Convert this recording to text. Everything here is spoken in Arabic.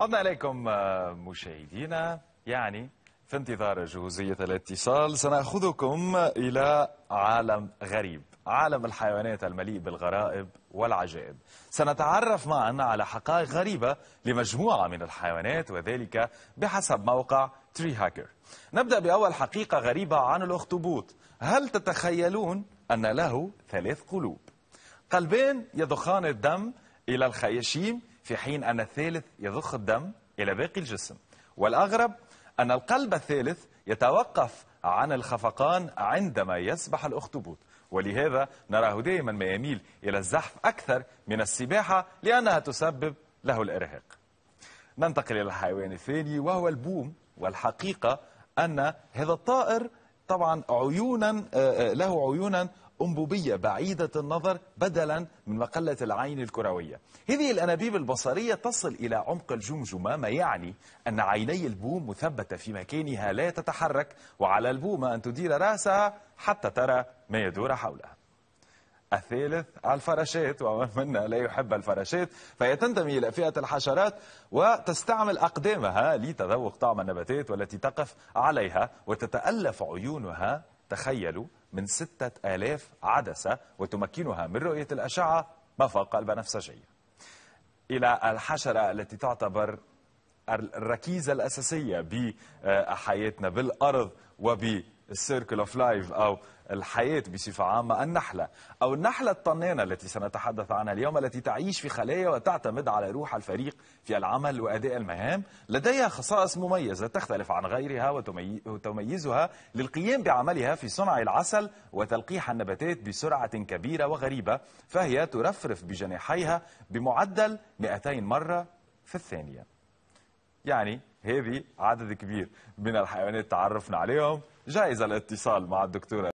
عدنا إليكم آه، مشاهدينا يعني في انتظار جهوزية الاتصال سنأخذكم إلى عالم غريب عالم الحيوانات المليء بالغرائب والعجائب سنتعرف معا على حقائق غريبة لمجموعة من الحيوانات وذلك بحسب موقع تري هاكر نبدأ بأول حقيقة غريبة عن الأخطبوط هل تتخيلون أن له ثلاث قلوب قلبين يضخان الدم إلى الخياشيم في حين أن الثالث يضخ الدم إلى باقي الجسم والأغرب أن القلب الثالث يتوقف عن الخفقان عندما يسبح الأخطبوط ولهذا نراه دائما ما يميل إلى الزحف أكثر من السباحة لأنها تسبب له الإرهاق ننتقل إلى الحيوان الثاني وهو البوم والحقيقة أن هذا الطائر طبعا عيونا آه، آه، له عيونا أنبوبية بعيدة النظر بدلا من مقلة العين الكروية هذه الأنابيب البصرية تصل إلى عمق الجمجمة ما يعني أن عيني البوم مثبتة في مكانها لا تتحرك وعلى البومة أن تدير رأسها حتى ترى ما يدور حولها الثالث على الفراشات ومن منا لا يحب الفراشات فهي تنتمي إلى فئة الحشرات وتستعمل أقدامها لتذوق طعم النباتات والتي تقف عليها وتتألف عيونها تخيلوا من ستة آلاف عدسة وتمكنها من رؤية الأشعة ما فوق البنفسجية إلى الحشرة التي تعتبر الركيزة الأساسية بحياتنا بالأرض وب السيركل اوف لايف او الحياه بصفه عامه النحله او النحله الطنانه التي سنتحدث عنها اليوم التي تعيش في خلايا وتعتمد على روح الفريق في العمل واداء المهام لديها خصائص مميزه تختلف عن غيرها وتميزها للقيام بعملها في صنع العسل وتلقيح النباتات بسرعه كبيره وغريبه فهي ترفرف بجناحيها بمعدل 200 مره في الثانيه يعني هذه عدد كبير من الحيوانات تعرفنا عليهم جائز الاتصال مع الدكتورة